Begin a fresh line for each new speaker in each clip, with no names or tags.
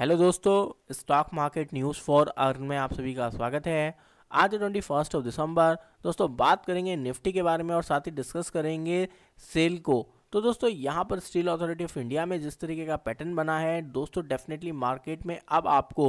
hello दोस्तों stock market news for earn में आप सभी का स्वागत है आज ट्वेंटी फर्स्ट ऑफ दिसंबर दोस्तों बात करेंगे निफ्टी के बारे में और साथ ही डिस्कस करेंगे सेल को तो दोस्तों यहाँ पर स्टील अथॉरिटी ऑफ इंडिया में जिस तरीके का पैटर्न बना है दोस्तों डेफिनेटली मार्केट में अब आपको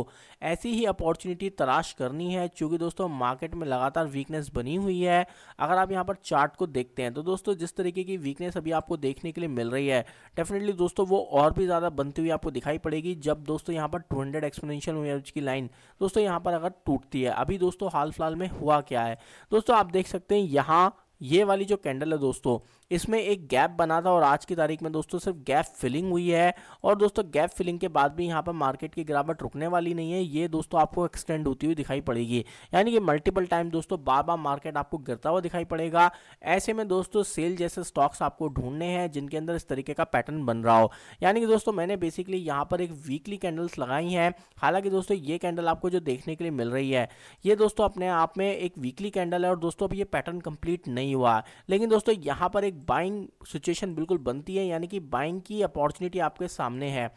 ऐसी ही अपॉर्चुनिटी तलाश करनी है क्योंकि दोस्तों मार्केट में लगातार वीकनेस बनी हुई है अगर आप यहाँ पर चार्ट को देखते हैं तो दोस्तों जिस तरीके की वीकनेस अभी आपको देखने के लिए मिल रही है डेफिनेटली दोस्तों वो और भी ज़्यादा बनती हुई आपको दिखाई पड़ेगी जब दोस्तों यहाँ पर टू हंड्रेड एक्सपोनेंशियल की लाइन दोस्तों यहाँ पर अगर टूटती है अभी दोस्तों हाल फिलहाल में हुआ क्या है दोस्तों आप देख सकते हैं यहाँ ये वाली जो कैंडल है दोस्तों इसमें एक गैप बना था और आज की तारीख में दोस्तों सिर्फ गैप फिलिंग हुई है और दोस्तों गैप फिलिंग के बाद भी यहाँ पर मार्केट की गिरावट रुकने वाली नहीं है ये दोस्तों आपको एक्सटेंड होती हुई दिखाई पड़ेगी यानी कि मल्टीपल टाइम दोस्तों बार बार मार्केट आपको गिरता हुआ दिखाई पड़ेगा ऐसे में दोस्तों सेल जैसे स्टॉक्स आपको ढूंढने हैं जिनके अंदर इस तरीके का पैटर्न बन रहा हो यानी कि दोस्तों मैंने बेसिकली यहाँ पर एक वीकली कैंडल्स लगाई हैं हालांकि दोस्तों ये कैंडल आपको जो देखने के लिए मिल रही है ये दोस्तों अपने आप में एक वीकली कैंडल है और दोस्तों अब ये पैटर्न कंप्लीट नहीं हुआ लेकिन दोस्तों यहाँ पर एक बाइंग सिचुएशन बिल्कुल बनती है यानी कि बाइंग की अपॉर्चुनिटी आपके सामने है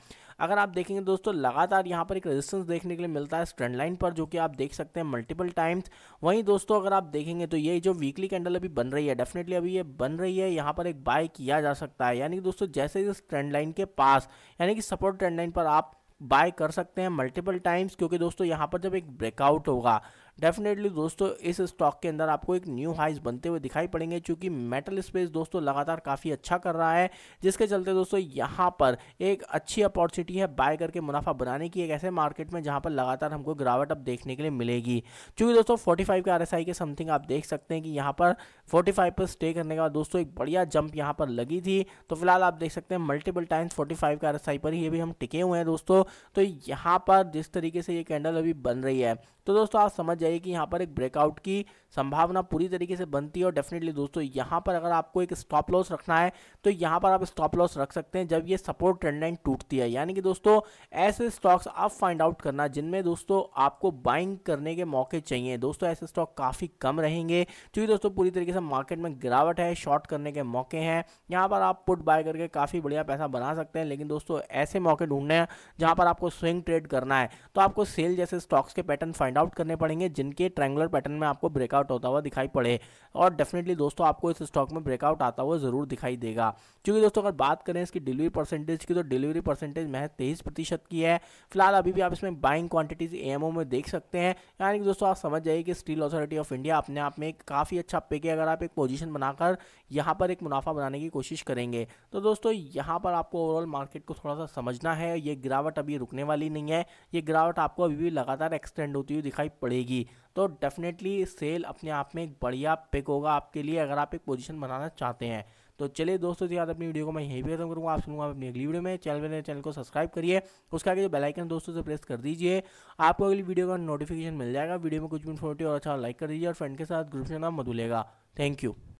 अगर आप देखेंगे दोस्तों लगातार यहाँ पर एक रेजिस्टेंस देखने के लिए मिलता है स्ट्रेंड लाइन पर जो कि आप देख सकते हैं मल्टीपल टाइम्स वहीं दोस्तों अगर आप देखेंगे तो ये जो वीकली कैंडल अभी बन रही है डेफिनेटली अभी ये बन रही है यहाँ पर एक बाय किया जा सकता है यानी कि दोस्तों जैसे इस ट्रेंड लाइन के पास यानी कि सपोर्ट ट्रेंड लाइन पर आप बाय कर सकते हैं मल्टीपल टाइम्स क्योंकि दोस्तों यहाँ पर जब एक ब्रेकआउट होगा डेफिनेटली दोस्तों इस स्टॉक के अंदर आपको एक न्यू हाइज बनते हुए दिखाई पड़ेंगे क्योंकि मेटल स्पेस दोस्तों लगातार काफ़ी अच्छा कर रहा है जिसके चलते दोस्तों यहाँ पर एक अच्छी अपॉर्चुनिटी है बाय करके मुनाफा बनाने की एक ऐसे मार्केट में जहाँ पर लगातार हमको गिरावट अब देखने के लिए मिलेगी क्योंकि दोस्तों फोर्टी फाइव के आर के समथिंग आप देख सकते हैं कि यहाँ पर फोर्टी फाइव पर स्टे करने के बाद दोस्तों एक बढ़िया जंप यहाँ पर लगी थी तो फिलहाल आप देख सकते हैं multiple times forty five K R पर ये भी हम टिके हुए हैं दोस्तों तो यहाँ पर जिस तरीके से ये कैंडल अभी बन रही है तो दोस्तों आप समझ जाएगी कि यहाँ पर एक ब्रेकआउट की संभावना पूरी तरीके से बनती है और डेफिनेटली दोस्तों यहाँ पर अगर आपको एक स्टॉप लॉस रखना है तो यहाँ पर आप स्टॉप लॉस रख सकते हैं जब ये सपोर्ट ट्रेंडलाइन टूटती है यानी कि दोस्तों ऐसे स्टॉक्स आप फाइंड आउट करना जिनमें दोस्तों आपको बाइंग करने के मौके चाहिए दोस्तों ऐसे स्टॉक काफ़ी कम रहेंगे क्योंकि दोस्तों पूरी तरीके से मार्केट में गिरावट है शॉर्ट करने के मौके हैं यहाँ पर आप पुट बाय करके काफ़ी बढ़िया पैसा बना सकते हैं लेकिन दोस्तों ऐसे मौके ढूंढने हैं जहाँ पर आपको स्विंग ट्रेड करना है तो आपको सेल जैसे स्टॉक्स के पैटर्न फाइंड आउट करने पड़ेंगे जिनके ट्रैंगुलर पैटर्न में आपको ब्रेकआउट होता हुआ दिखाई पड़े और डेफिनेटली दोस्तों आपको इस स्टॉक में ब्रेकआउट आता हुआ जरूर दिखाई देगा क्योंकि दोस्तों अगर बात करें इसकी डिलीवरी परसेंटेज की तो डिलीवरी परसेंटेज महज तेईस प्रतिशत की है फिलहाल अभी भी आप इसमें बाइंग क्वांटिटीज एएमओ में देख सकते हैं यानी कि दोस्तों आप समझ जाइए कि स्टील अथॉरिटी ऑफ इंडिया अपने आप में काफ़ी अच्छा पिक है अगर आप एक पोजिशन बनाकर यहाँ पर एक मुनाफा बनाने की कोशिश करेंगे तो दोस्तों यहाँ पर आपको ओवरऑल मार्केट को थोड़ा सा समझना है ये गिरावट अभी रुकने वाली नहीं है ये गिरावट आपको अभी भी लगातार एक्सटेंड होती हुई दिखाई पड़ेगी होगी तो डेफिनेटली सेल अपने आप में एक बढ़िया पिक होगा आपके लिए अगर आप एक पोजीशन बनाना चाहते हैं तो चलिए दोस्तों याद अपनी वीडियो को मैं यहीं पे खत्म करूँगा आप सुनूंगा अपनी अगली वीडियो में चैनल पर चैनल को सब्सक्राइब करिए उसके आगे जो बेल आइकन दोस्तों से प्रेस कर दीजिए आपको अगली वीडियो का नोटिफिकेशन मिल जाएगा वीडियो में कुछ भी इन्फॉर्मेटिव और अच्छा लाइक कर दीजिए और फ्रेंड के साथ ग्रुप से नाम मधुलेगा थैंक यू